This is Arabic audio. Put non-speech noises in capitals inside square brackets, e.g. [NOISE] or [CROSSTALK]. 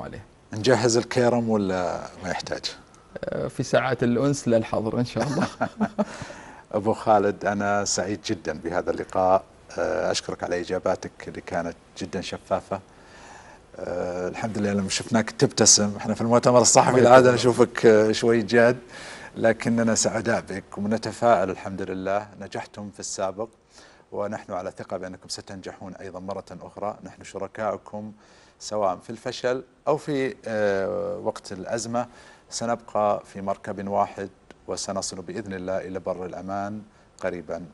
عليه نجهز الكيرم ولا ما يحتاج آه، في ساعات الأنس للحظر إن شاء الله [LAUGHS] أبو خالد أنا سعيد جدا بهذا اللقاء آه، أشكرك على إجاباتك اللي كانت جدا شفافة آه، الحمد لله لما شفناك تبتسم احنا في المؤتمر الصحفي العادة نشوفك شوي جاد لكننا سعداء بك ونتفائل الحمد لله نجحتم في السابق ونحن على ثقة بأنكم ستنجحون أيضا مرة أخرى نحن شركاؤكم سواء في الفشل أو في آه، وقت الأزمة سنبقى في مركب واحد وسنصل بإذن الله إلى بر الأمان قريبا